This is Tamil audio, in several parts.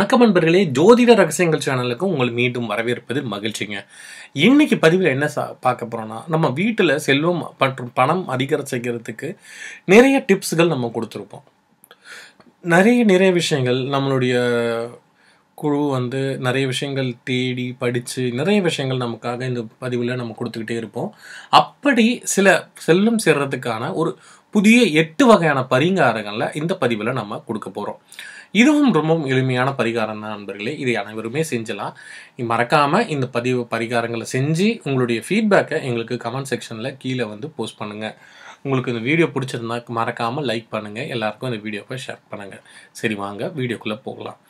வணக்கம் நண்பர்களே ஜோதிட ரகசியங்கள் சேனலுக்கு உங்களை மீண்டும் வரவேற்பது மகிழ்ச்சிங்க இன்னைக்கு பதிவில் என்ன சா பார்க்க போறோம்னா நம்ம வீட்டில் செல்வம் மற்றும் பணம் அதிகர செய்கிறதுக்கு நிறைய டிப்ஸ்கள் நம்ம கொடுத்துருப்போம் நிறைய நிறைய விஷயங்கள் நம்மளுடைய குழு வந்து நிறைய விஷயங்கள் தேடி படித்து நிறைய விஷயங்கள் நமக்காக இந்த பதிவில் நம்ம கொடுத்துக்கிட்டே இருப்போம் அப்படி சில செல்வம் சேர்றதுக்கான ஒரு புதிய எட்டு வகையான பரிகாரங்களில் இந்த பதிவில் நம்ம கொடுக்க போகிறோம் இதுவும் ரொம்பவும் எளிமையான பரிகாரம் தான் நண்பர்களே இதை அனைவருமே செஞ்சலாம் மறக்காமல் இந்த பதிவு பரிகாரங்களை செஞ்சு உங்களுடைய ஃபீட்பேக்கை எங்களுக்கு கமெண்ட் செக்ஷனில் கீழே வந்து போஸ்ட் பண்ணுங்கள் உங்களுக்கு இந்த வீடியோ பிடிச்சிருந்தா மறக்காமல் லைக் பண்ணுங்கள் எல்லாருக்கும் இந்த வீடியோவை ஷேர் பண்ணுங்கள் சரி வாங்க வீடியோக்குள்ளே போகலாம்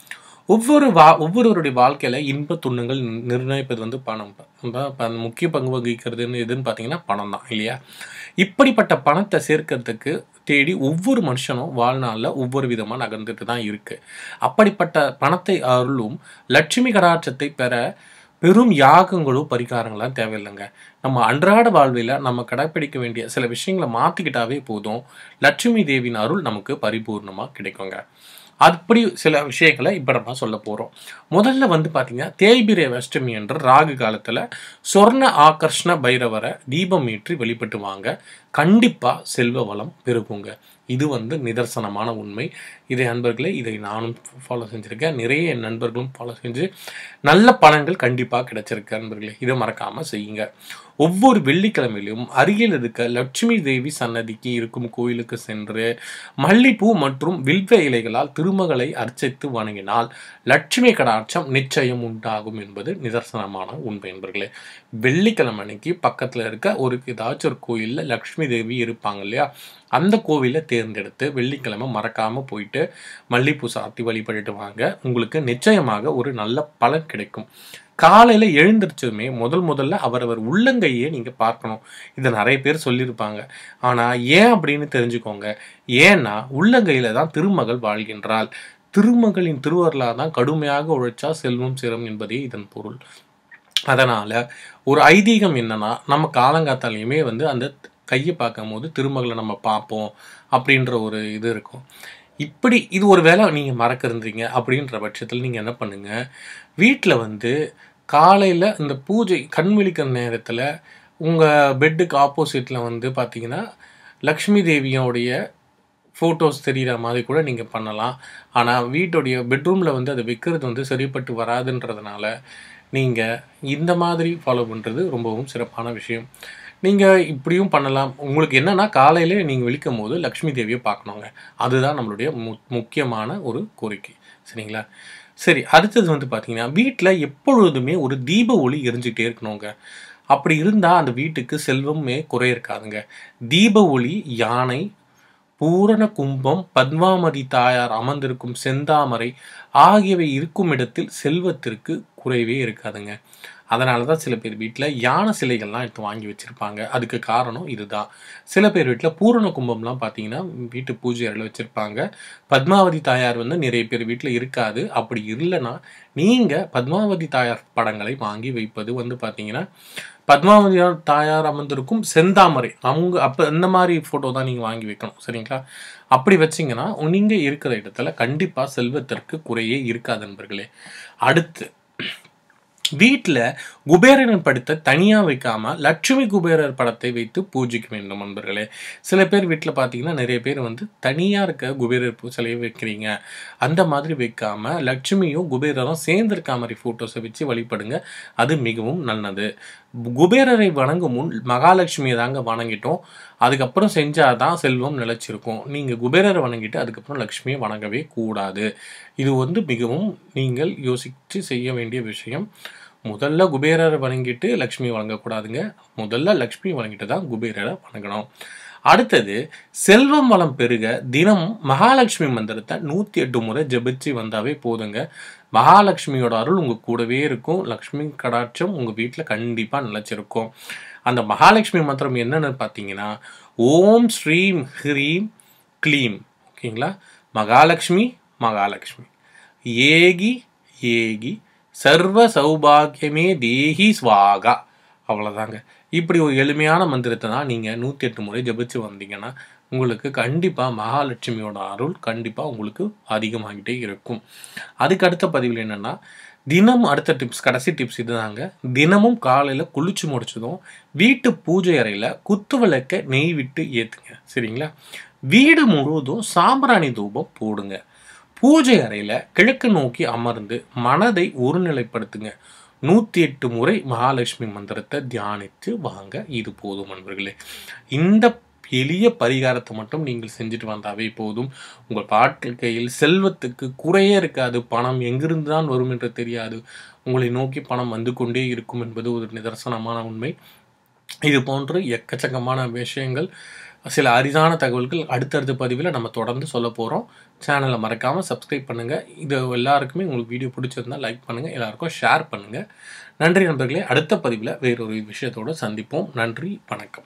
ஒவ்வொரு வா ஒவ்வொருவருடைய வாழ்க்கையில் இன்ப துண்ணங்கள் நிர்ணயிப்பது வந்து பணம் முக்கிய பங்கு வகிக்கிறதுன்னு எதுன்னு பார்த்தீங்கன்னா பணம் தான் இல்லையா இப்படிப்பட்ட பணத்தை சேர்க்கறதுக்கு தேடி ஒவ்வொரு மனுஷனும் வாழ்நாளில் ஒவ்வொரு விதமாக நகர்ந்துட்டு தான் இருக்குது அப்படிப்பட்ட பணத்தை அருளும் லட்சுமி கடாட்சத்தை பெற பெரும் யாகங்களும் பரிகாரங்களாம் தேவையில்லைங்க நம்ம அன்றாட வாழ்வில் நம்ம கடைப்பிடிக்க வேண்டிய சில விஷயங்களை மாற்றிக்கிட்டாவே போதும் லட்சுமி தேவியின் அருள் நமக்கு பரிபூர்ணமாக கிடைக்குங்க அப்படி சில விஷயங்களை இப்போ நம்ம சொல்ல போகிறோம் முதல்ல வந்து பார்த்தீங்கன்னா தேய்பிரை அஷ்டமி என்ற ராகு காலத்தில் சொர்ண ஆகர்ஷ்ண பைரவரை தீபம் ஏற்றி வெளிப்பட்டு வாங்க கண்டிப்பாக செல்வ வளம் பெருகுங்க இது வந்து நிதர்சனமான உண்மை இதை நண்பர்களே இதை நானும் ஃபாலோ செஞ்சுருக்கேன் நிறைய என் நண்பர்களும் ஃபாலோ செஞ்சு நல்ல பலன்கள் கண்டிப்பாக கிடைச்சிருக்கு நண்பர்களே இதை மறக்காமல் செய்யுங்க ஒவ்வொரு வெள்ளிக்கிழமையிலும் அருகில் இருக்க லட்சுமி தேவி சன்னதிக்கு இருக்கும் கோயிலுக்கு சென்று மல்லிப்பூ மற்றும் வில்வ இலைகளால் திருமகளை அர்ச்சித்து வணங்கினால் லட்சுமி கடாட்சம் நிச்சயம் உண்டாகும் என்பது நிதர்சனமான உண்மை என்பர்களே வெள்ளிக்கிழமை அன்னைக்கு பக்கத்தில் இருக்க ஒரு ஏதாச்சும் ஒரு கோயிலில் லட்சுமி தேவி இருப்பாங்க இல்லையா அந்த கோவிலை தேர்ந்தெடுத்து வெள்ளிக்கிழமை மறக்காமல் போயிட்டு மல்லிப்பூ சாத்தி வழிபட்டுட்டு வாங்க உங்களுக்கு நிச்சயமாக ஒரு நல்ல பலன் கிடைக்கும் காலையில் எழுந்திரிச்சதுமே முதல் முதல்ல அவரவர் உள்ளங்கையே நீங்கள் பார்க்கணும் இதை நிறைய பேர் சொல்லியிருப்பாங்க ஆனால் ஏன் அப்படின்னு தெரிஞ்சுக்கோங்க ஏன்னா உள்ளங்கையில் தான் திருமகள் வாழ்கின்றாள் திருமகளின் திருவரலாக தான் கடுமையாக உழைச்சா செல்வம் சிரம் என்பதே இதன் பொருள் அதனால் ஒரு ஐதீகம் என்னன்னா நம்ம காலங்காத்தாலையுமே வந்து அந்த கையை பார்க்கும் போது திருமகளை நம்ம பார்ப்போம் அப்படின்ற ஒரு இது இருக்கும் இப்படி இது ஒரு வேலை நீங்கள் இருந்தீங்க அப்படின்ற பட்சத்தில் நீங்கள் என்ன பண்ணுங்கள் வீட்டில் வந்து காலையில் இந்த பூஜை கண் விழிக்கிற நேரத்தில் உங்கள் பெட்டுக்கு ஆப்போசிட்டில் வந்து பார்த்தீங்கன்னா லக்ஷ்மி தேவியோடைய ஃபோட்டோஸ் தெரிகிற மாதிரி கூட நீங்கள் பண்ணலாம் ஆனால் வீட்டுடைய பெட்ரூமில் வந்து அதை வைக்கிறது வந்து சரிப்பட்டு வராதுன்றதுனால நீங்கள் இந்த மாதிரி ஃபாலோ பண்ணுறது ரொம்பவும் சிறப்பான விஷயம் நீங்கள் இப்படியும் பண்ணலாம் உங்களுக்கு என்னென்னா காலையிலே நீங்கள் விழிக்கும் போது லக்ஷ்மி தேவியை பார்க்கணுங்க அதுதான் நம்மளுடைய மு முக்கியமான ஒரு கோரிக்கை சரிங்களா சரி அடுத்தது வந்து பார்த்தீங்கன்னா வீட்டில் எப்பொழுதுமே ஒரு தீப ஒளி எரிஞ்சுட்டே இருக்கணுங்க அப்படி இருந்தால் அந்த வீட்டுக்கு செல்வமே குறைய இருக்காதுங்க தீப ஒளி யானை பூரண கும்பம் பத்மாமதி தாயார் அமர்ந்திருக்கும் செந்தாமரை ஆகியவை இருக்கும் இடத்தில் செல்வத்திற்கு குறைவே இருக்காதுங்க அதனால தான் சில பேர் வீட்டில் யானை சிலைகள்லாம் எடுத்து வாங்கி வச்சுருப்பாங்க அதுக்கு காரணம் இதுதான் சில பேர் வீட்டில் பூரண கும்பம்லாம் பார்த்தீங்கன்னா வீட்டு பூஜை அறையில் வச்சுருப்பாங்க பத்மாவதி தாயார் வந்து நிறைய பேர் வீட்டில் இருக்காது அப்படி இல்லைன்னா நீங்கள் பத்மாவதி தாயார் படங்களை வாங்கி வைப்பது வந்து பார்த்தீங்கன்னா பத்மாவதியார் தாயார் அமர்ந்திருக்கும் செந்தாமரை அவங்க அப்போ இந்த மாதிரி ஃபோட்டோ தான் நீங்கள் வாங்கி வைக்கணும் சரிங்களா அப்படி வச்சிங்கன்னா நீங்கள் இருக்கிற இடத்துல கண்டிப்பாக செல்வத்திற்கு குறையே இருக்காது நண்பர்களே அடுத்து வீட்டில் குபேரனின் படத்தை தனியாக வைக்காமல் லட்சுமி குபேரர் படத்தை வைத்து பூஜிக்க வேண்டும் நண்பர்களே சில பேர் வீட்டில் பார்த்தீங்கன்னா நிறைய பேர் வந்து தனியாக இருக்க குபேரர் சிலையை வைக்கிறீங்க அந்த மாதிரி வைக்காமல் லட்சுமியும் குபேரரும் சேர்ந்துருக்க மாதிரி ஃபோட்டோஸை வச்சு வழிபடுங்க அது மிகவும் நல்லது குபேரரை வணங்கும் முன் மகாலட்சுமியை தாங்க வணங்கிட்டோம் அதுக்கப்புறம் செஞ்சால் தான் செல்வம் நிலச்சிருக்கும் நீங்கள் குபேரரை வணங்கிட்டு அதுக்கப்புறம் லக்ஷ்மியை வணங்கவே கூடாது இது வந்து மிகவும் நீங்கள் யோசித்து செய்ய வேண்டிய விஷயம் முதல்ல குபேரரை வணங்கிட்டு லக்ஷ்மி வணங்கக்கூடாதுங்க முதல்ல லக்ஷ்மி வணங்கிட்டு தான் குபேரரை வணங்கணும் அடுத்தது செல்வம் வளம் பெருக தினமும் மகாலட்சுமி மந்திரத்தை நூற்றி எட்டு முறை ஜபிச்சு வந்தாவே போதுங்க மகாலட்சுமியோட அருள் உங்கள் கூடவே இருக்கும் லக்ஷ்மி கடாட்சம் உங்கள் வீட்டில் கண்டிப்பாக நிலச்சிருக்கும் அந்த மகாலட்சுமி மந்திரம் என்னென்னு பாத்தீங்கன்னா ஓம் ஸ்ரீம் ஹ்ரீம் க்ளீம் ஓகேங்களா மகாலட்சுமி மகாலட்சுமி ஏகி ஏகி சர்வ சௌபாகியமே தேகி ஸ்வாகா அவ்வளோதாங்க இப்படி ஒரு எளிமையான மந்திரத்தை தான் நீங்கள் நூற்றி எட்டு முறை ஜபிச்சு வந்தீங்கன்னா உங்களுக்கு கண்டிப்பாக மகாலட்சுமியோட அருள் கண்டிப்பாக உங்களுக்கு அதிகமாகிட்டே இருக்கும் அதுக்கு அடுத்த பதிவில் என்னென்னா தினம் அடுத்த டிப்ஸ் கடைசி டிப்ஸ் இதுதாங்க தினமும் காலையில் குளிச்சு முடிச்சதும் வீட்டு பூஜை அறையில் குத்து விளக்க நெய் விட்டு ஏற்றுங்க சரிங்களா வீடு முழுவதும் சாம்பிராணி தூபம் போடுங்க பூஜை அறையில் கிழக்கு நோக்கி அமர்ந்து மனதை ஒருநிலைப்படுத்துங்க நூற்றி எட்டு முறை மகாலட்சுமி மந்திரத்தை தியானித்து வாங்க இது போதும் நண்பர்களே இந்த எளிய பரிகாரத்தை மட்டும் நீங்கள் செஞ்சுட்டு வந்தாவே போதும் உங்கள் வாழ்க்கையில் செல்வத்துக்கு குறையே இருக்காது பணம் எங்கிருந்து தான் வரும் என்று தெரியாது உங்களை நோக்கி பணம் வந்து கொண்டே இருக்கும் என்பது ஒரு நிதர்சனமான உண்மை இது போன்று எக்கச்சக்கமான விஷயங்கள் சில அரிதான தகவல்கள் அடுத்தடுத்த பதிவில் நம்ம தொடர்ந்து சொல்ல போகிறோம் சேனலை மறக்காமல் சப்ஸ்கிரைப் பண்ணுங்கள் இது எல்லாருக்குமே உங்களுக்கு வீடியோ பிடிச்சிருந்தால் லைக் பண்ணுங்கள் எல்லாருக்கும் ஷேர் பண்ணுங்கள் நன்றி நண்பர்களே அடுத்த பதிவில் வேறொரு விஷயத்தோடு சந்திப்போம் நன்றி வணக்கம்